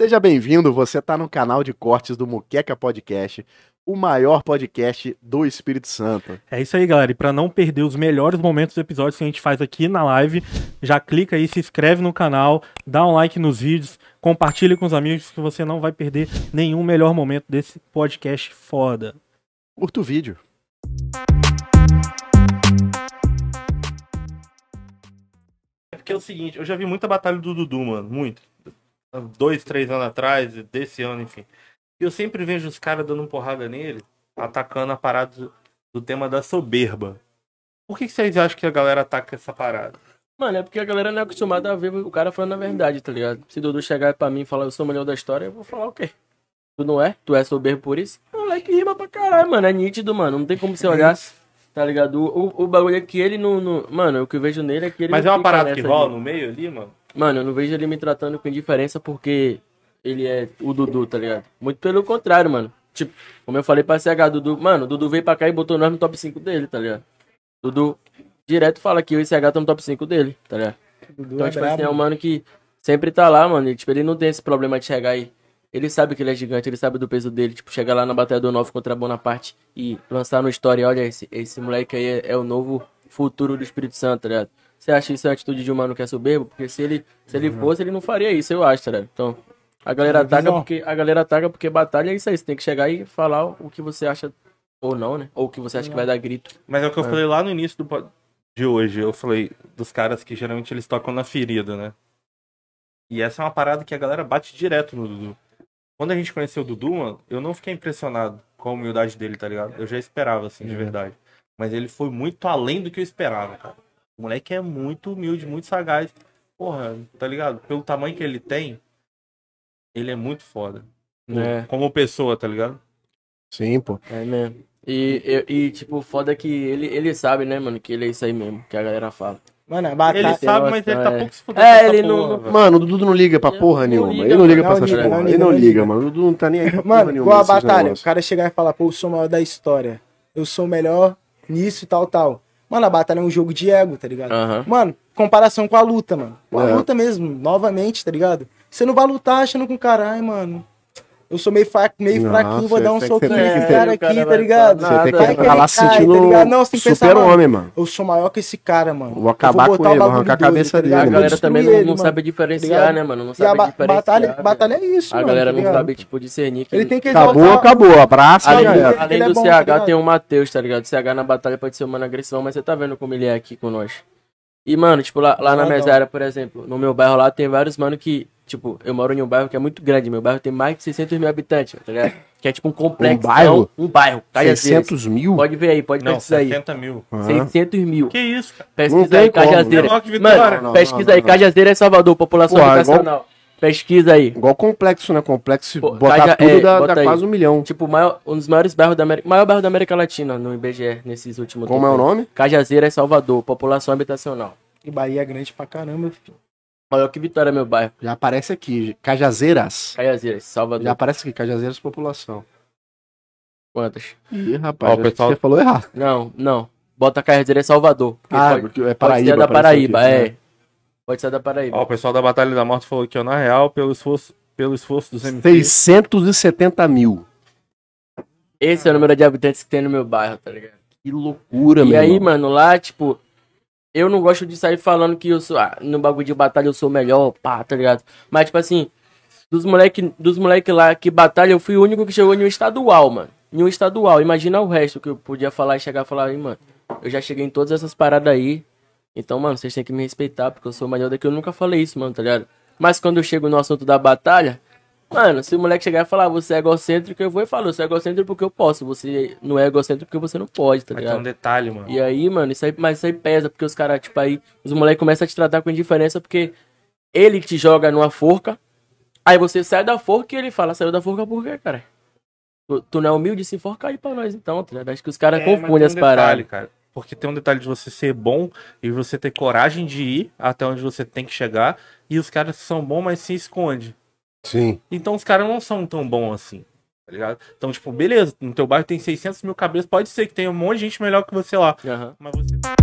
Seja bem-vindo, você está no canal de cortes do Muqueca Podcast, o maior podcast do Espírito Santo. É isso aí, galera. E para não perder os melhores momentos dos episódios que a gente faz aqui na live, já clica aí, se inscreve no canal, dá um like nos vídeos, compartilha com os amigos que você não vai perder nenhum melhor momento desse podcast foda. Curta o vídeo. É porque é o seguinte, eu já vi muita batalha do Dudu, mano, muito dois, três anos atrás, desse ano, enfim. E eu sempre vejo os caras dando porrada nele, atacando a parada do, tema da soberba. Por que, que vocês acham que a galera ataca essa parada? Mano, é porque a galera não é acostumada a ver o cara falando a verdade, tá ligado? Se Dudu chegar pra mim e falar eu sou o melhor da história, eu vou falar o quê? Tu não é? Tu é soberbo por isso? Moleque rima pra caralho, mano. É nítido, mano. Não tem como você olhar, tá ligado? O, o, bagulho é que ele não, não, Mano, o que eu vejo nele é que ele. Mas é uma parada que rola no meio ali, mano? Mano, eu não vejo ele me tratando com indiferença porque ele é o Dudu, tá ligado? Muito pelo contrário, mano. Tipo, como eu falei pra CH, Dudu. Mano, o Dudu veio pra cá e botou nós no top 5 dele, tá ligado? Dudu direto fala que eu e CH estão no top 5 dele, tá ligado? Dudu então, é tipo brabo. assim, é um mano que sempre tá lá, mano. E, tipo, ele não tem esse problema de chegar aí. Ele sabe que ele é gigante, ele sabe do peso dele. Tipo, chegar lá na Batalha do Novo contra a Bonaparte e lançar no story, olha, esse, esse moleque aí é, é o novo futuro do Espírito Santo, tá ligado? Você acha isso é a atitude de um mano que é soberbo? Porque se ele, se ele uhum. fosse, ele não faria isso, eu acho, tá ligado? Então, a galera ataca porque a galera ataca porque batalha é isso aí, você tem que chegar e falar o que você acha ou não, né? Ou o que você acha que vai dar grito. Mas é o que eu é. falei lá no início do de hoje, eu falei dos caras que geralmente eles tocam na ferida, né? E essa é uma parada que a galera bate direto no Dudu. Quando a gente conheceu o Dudu, mano, eu não fiquei impressionado com a humildade dele, tá ligado? Eu já esperava, assim, de uhum. verdade. Mas ele foi muito além do que eu esperava, cara. O moleque é muito humilde, muito sagaz. Porra, tá ligado? Pelo tamanho que ele tem, ele é muito foda. É. Como pessoa, tá ligado? Sim, pô. É mesmo. E, e, e, tipo, foda é que ele, ele sabe, né, mano, que ele é isso aí mesmo, que a galera fala. Mano, a batata. Ele é sabe, mas ele tá é. pouco se fudendo. É, ele porra, não. mano, o Dudu não liga pra porra ele nenhuma. Liga, ele não liga pra essa porra. Ele não liga, mano. O Dudu não tá nem aí pra mano, porra nenhuma. Mano, igual a batalha. O cara chegar e falar, pô, eu sou o maior da história. Eu sou o melhor nisso e tal, tal. Mano, a batalha é um jogo de ego, tá ligado? Uhum. Mano, comparação com a luta, mano. Com a é. luta mesmo, novamente, tá ligado? Você não vai lutar achando com caralho, mano, eu sou meio, fraco, meio fraquinho, vou dar um soquinho nesse cara aqui, tá ligado? Tá você tem que ficar lá sentindo super pensar, homem, mano. Eu sou maior que esse cara, mano. Vou acabar vou com ele, vou arrancar a cabeça tá dele. a galera também ele, não, mano. sabe diferenciar, tá né, mano? Não sabe diferenciar. Batalha, né? batalha é isso, A mano, galera não sabe, tipo, discernir. Que ele né? tem que Acabou, acabou, abraça, Além, galera. além é do CH, tem o Matheus, tá ligado? CH na batalha pode ser uma agressão, mas você tá vendo como ele é aqui com nós. E, mano, tipo, lá, lá na ah, mesária, por exemplo, no meu bairro lá tem vários, mano, que Tipo, eu moro em um bairro que é muito grande. Meu bairro tem mais de 600 mil habitantes, tá ligado? Que é tipo um complexo. Um bairro? Não, é um bairro. Cajazeiras. Tá 600 mil? Pode ver aí, pode não, pesquisar 70 aí. mil. Uhum. 600 mil. Que isso, cara? Pesquisa aí, Cajazeira. Né? Mano, não, pesquisa aí. Cajazeira é Salvador, população Pô, é educacional. Igual... Pesquisa aí. Igual complexo, né? Complexo, Pô, botar Caja, tudo é, dá, bota dá quase um milhão. Tipo, maior, um dos maiores bairros da América, maior bairro da América Latina no IBGE nesses últimos Como tempos. é o nome? Cajazeira é Salvador, população habitacional. E Bahia é grande pra caramba, filho maior que Vitória, meu bairro. Já aparece aqui, Cajazeiras. Cajazeiras, Salvador. Já aparece aqui, Cajazeiras População. Quantas? Ih, rapaz, Ó, pessoal... você falou errado. Não, não. Bota Cajazeiras Salvador. Porque ah, pode, porque é Paraíba. Pode ser da Paraíba, aqui, é. Né? Pode ser da Paraíba. Ó, o pessoal da Batalha da Morte falou que, ó, na real, pelo esforço, pelo esforço dos 670 mil. Esse é o número de habitantes que tem no meu bairro, tá ligado? Que loucura, e meu E aí, irmão. mano, lá, tipo, eu não gosto de sair falando que eu sou. Ah, no bagulho de batalha eu sou melhor, pá, tá ligado? Mas, tipo assim, dos moleque, dos moleque lá que batalha, eu fui o único que chegou em um estadual, mano. Em um estadual. Imagina o resto que eu podia falar e chegar e falar, aí, mano, eu já cheguei em todas essas paradas aí. Então, mano, vocês têm que me respeitar, porque eu sou melhor daqui. Eu nunca falei isso, mano, tá ligado? Mas quando eu chego no assunto da batalha, Mano, se o moleque chegar e falar, ah, você é egocêntrico, eu vou e falo, você é egocêntrico porque eu posso, você não é egocêntrico porque você não pode, tá mas ligado? É um detalhe, mano. E aí, mano, isso aí, mas isso aí pesa, porque os caras, tipo, aí, os moleques começam a te tratar com indiferença porque ele te joga numa forca, aí você sai da forca e ele fala, saiu da forca por quê, cara? Tu, tu não é humilde, se forca aí pra nós então, tá ligado? Acho que os caras é, confundem um as paradas. Cara. Porque tem um detalhe de você ser bom e você ter coragem de ir até onde você tem que chegar. E os caras são bons, mas se esconde. Sim. Então os caras não são tão bons assim, tá ligado? Então, tipo, beleza, no teu bairro tem 600 mil cabeças, pode ser que tenha um monte de gente melhor que você lá. Uhum. Mas você. Tá